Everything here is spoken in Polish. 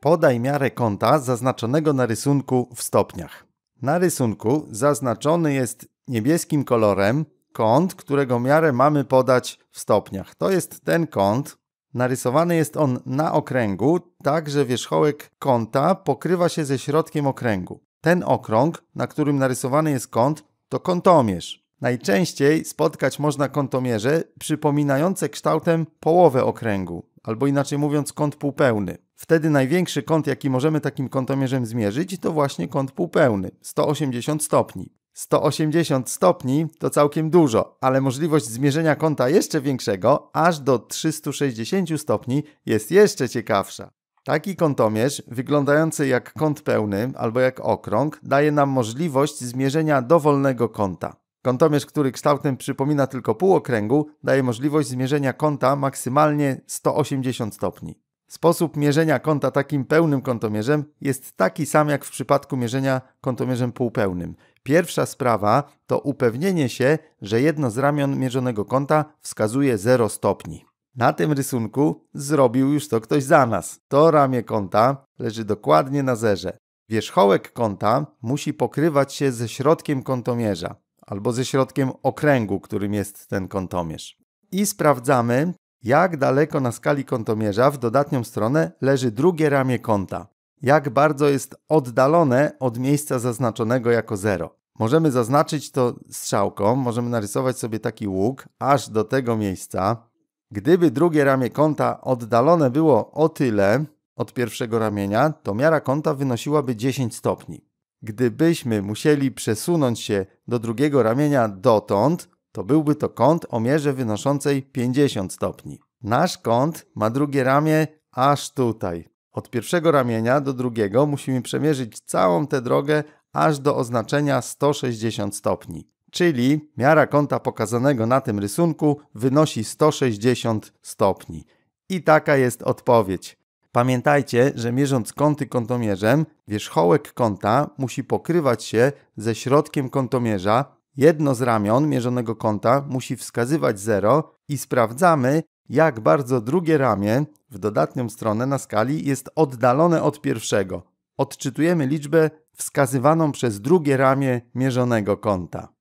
Podaj miarę kąta zaznaczonego na rysunku w stopniach. Na rysunku zaznaczony jest niebieskim kolorem kąt, którego miarę mamy podać w stopniach. To jest ten kąt. Narysowany jest on na okręgu, tak że wierzchołek kąta pokrywa się ze środkiem okręgu. Ten okrąg, na którym narysowany jest kąt, to kątomierz. Najczęściej spotkać można kątomierze przypominające kształtem połowę okręgu, albo inaczej mówiąc kąt półpełny. Wtedy największy kąt, jaki możemy takim kątomierzem zmierzyć, to właśnie kąt półpełny 180 stopni. 180 stopni to całkiem dużo, ale możliwość zmierzenia kąta jeszcze większego, aż do 360 stopni, jest jeszcze ciekawsza. Taki kątomierz, wyglądający jak kąt pełny albo jak okrąg, daje nam możliwość zmierzenia dowolnego kąta. Kątomierz, który kształtem przypomina tylko półokręgu, daje możliwość zmierzenia kąta maksymalnie 180 stopni. Sposób mierzenia kąta takim pełnym kątomierzem jest taki sam jak w przypadku mierzenia kątomierzem półpełnym. Pierwsza sprawa to upewnienie się, że jedno z ramion mierzonego kąta wskazuje 0 stopni. Na tym rysunku zrobił już to ktoś za nas. To ramię kąta leży dokładnie na zerze. Wierzchołek kąta musi pokrywać się ze środkiem kątomierza albo ze środkiem okręgu, którym jest ten kątomierz. I sprawdzamy, jak daleko na skali kątomierza w dodatnią stronę leży drugie ramię kąta? Jak bardzo jest oddalone od miejsca zaznaczonego jako 0? Możemy zaznaczyć to strzałką, możemy narysować sobie taki łuk aż do tego miejsca. Gdyby drugie ramię kąta oddalone było o tyle od pierwszego ramienia, to miara kąta wynosiłaby 10 stopni. Gdybyśmy musieli przesunąć się do drugiego ramienia dotąd, to byłby to kąt o mierze wynoszącej 50 stopni. Nasz kąt ma drugie ramię aż tutaj. Od pierwszego ramienia do drugiego musimy przemierzyć całą tę drogę aż do oznaczenia 160 stopni. Czyli miara kąta pokazanego na tym rysunku wynosi 160 stopni. I taka jest odpowiedź. Pamiętajcie, że mierząc kąty kątomierzem, wierzchołek kąta musi pokrywać się ze środkiem kątomierza, Jedno z ramion mierzonego kąta musi wskazywać 0 i sprawdzamy, jak bardzo drugie ramię w dodatnią stronę na skali jest oddalone od pierwszego. Odczytujemy liczbę wskazywaną przez drugie ramię mierzonego kąta.